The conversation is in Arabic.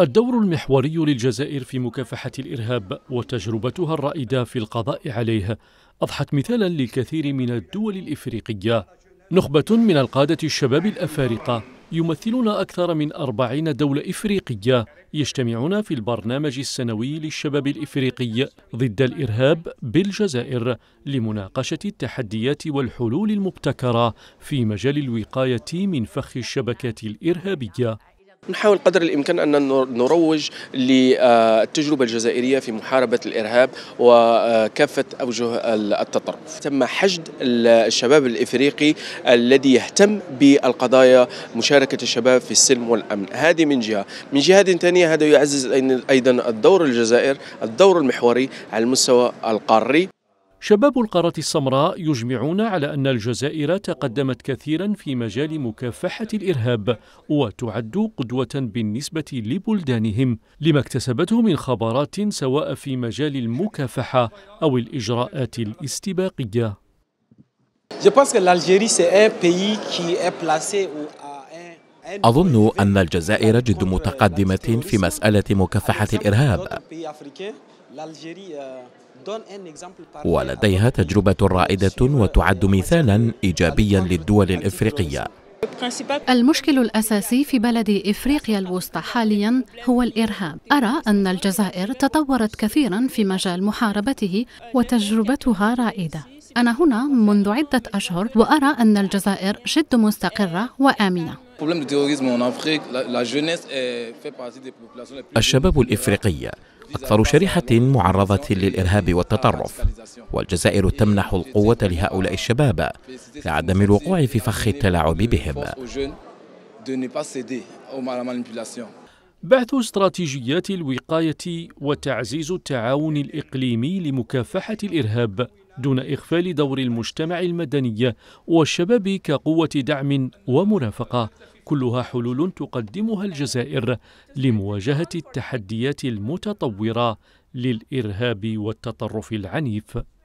الدور المحوري للجزائر في مكافحة الإرهاب وتجربتها الرائدة في القضاء عليه أضحت مثالا للكثير من الدول الإفريقية نخبة من القادة الشباب الأفارقة يمثلون أكثر من أربعين دولة إفريقية يجتمعون في البرنامج السنوي للشباب الإفريقي ضد الإرهاب بالجزائر لمناقشة التحديات والحلول المبتكرة في مجال الوقاية من فخ الشبكات الإرهابية نحاول قدر الامكان ان نروج للتجربه الجزائريه في محاربه الارهاب وكافه اوجه التطرف. تم حشد الشباب الافريقي الذي يهتم بالقضايا مشاركه الشباب في السلم والامن، هذه من جهه، من جهه ثانيه هذا يعزز ايضا الدور الجزائر، الدور المحوري على المستوى القاري. شباب القارة السمراء يجمعون على أن الجزائر تقدمت كثيرا في مجال مكافحة الإرهاب وتعد قدوة بالنسبة لبلدانهم لما اكتسبته من خبرات سواء في مجال المكافحة أو الإجراءات الاستباقية. أظن أن الجزائر جد متقدمة في مسألة مكافحة الإرهاب. Euh, ولديها تجربة رائدة euh, وتعد مثالا إيجابيا للدول الإفريقية المشكل الأساسي في بلد إفريقيا الوسطى حاليا هو الإرهاب أرى أن الجزائر تطورت كثيرا في مجال محاربته وتجربتها رائدة أنا هنا منذ عدة أشهر وأرى أن الجزائر جد مستقرة وآمنة الشباب الإفريقي أكثر شريحة معرضة للإرهاب والتطرف والجزائر تمنح القوة لهؤلاء الشباب لعدم الوقوع في فخ التلاعب بهم بحث استراتيجيات الوقاية وتعزيز التعاون الإقليمي لمكافحة الإرهاب دون إغفال دور المجتمع المدني والشباب كقوة دعم ومرافقة كلها حلول تقدمها الجزائر لمواجهة التحديات المتطورة للإرهاب والتطرف العنيف